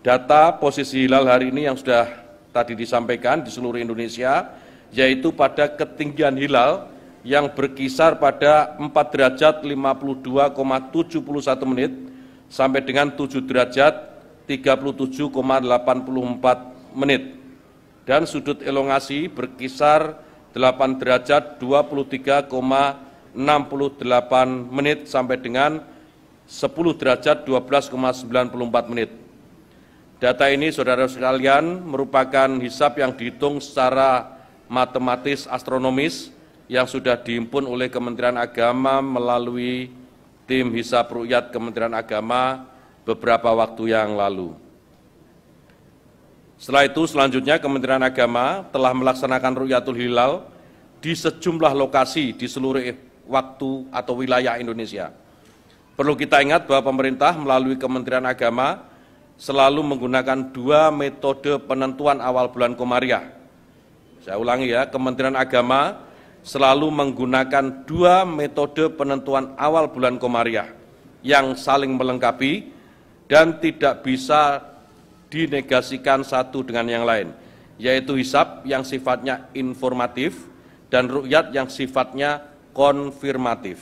Data posisi hilal hari ini yang sudah tadi disampaikan di seluruh Indonesia, yaitu pada ketinggian hilal yang berkisar pada 4 derajat 52,71 menit sampai dengan 7 derajat 37,84 menit dan sudut elongasi berkisar 8 derajat 23,68 menit sampai dengan 10 derajat 12,94 menit. Data ini saudara sekalian merupakan hisap yang dihitung secara matematis astronomis yang sudah dihimpun oleh Kementerian Agama melalui tim hisap rukyat Kementerian Agama beberapa waktu yang lalu. Setelah itu selanjutnya Kementerian Agama telah melaksanakan Rukyatul Hilal di sejumlah lokasi di seluruh waktu atau wilayah Indonesia. Perlu kita ingat bahwa pemerintah melalui Kementerian Agama selalu menggunakan dua metode penentuan awal bulan Komariah. Saya ulangi ya, Kementerian Agama selalu menggunakan dua metode penentuan awal bulan Komariah yang saling melengkapi dan tidak bisa dinegasikan satu dengan yang lain, yaitu hisap yang sifatnya informatif dan rukyat yang sifatnya konfirmatif.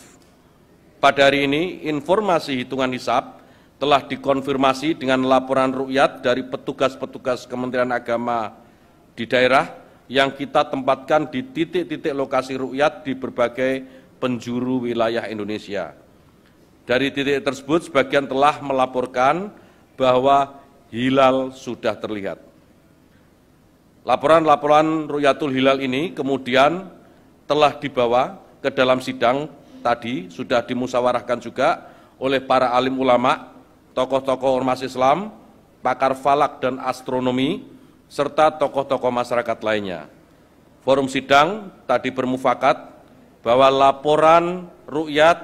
Pada hari ini, informasi hitungan hisap telah dikonfirmasi dengan laporan rukyat dari petugas-petugas Kementerian Agama di daerah yang kita tempatkan di titik-titik lokasi rukyat di berbagai penjuru wilayah Indonesia. Dari titik tersebut sebagian telah melaporkan bahwa hilal sudah terlihat. Laporan-laporan Ruyatul Hilal ini kemudian telah dibawa ke dalam sidang tadi, sudah dimusawarahkan juga oleh para alim ulama tokoh-tokoh ormas Islam, pakar falak dan astronomi, serta tokoh-tokoh masyarakat lainnya. Forum sidang tadi bermufakat bahwa laporan rukyat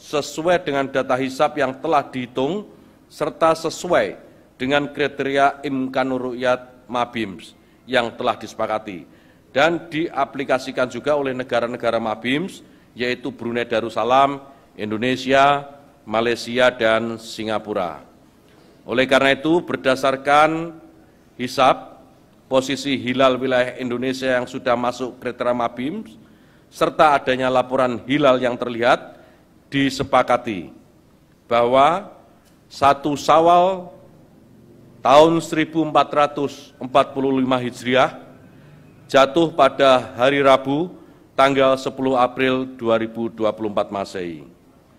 sesuai dengan data hisap yang telah dihitung serta sesuai dengan kriteria imkan rukyat Mabims yang telah disepakati dan diaplikasikan juga oleh negara-negara Mabims yaitu Brunei Darussalam, Indonesia, Malaysia, dan Singapura. Oleh karena itu, berdasarkan hisap posisi hilal wilayah Indonesia yang sudah masuk kriteria Mabims serta adanya laporan hilal yang terlihat, disepakati bahwa satu sawal tahun 1445 Hijriah jatuh pada hari Rabu tanggal 10 April 2024 Masehi.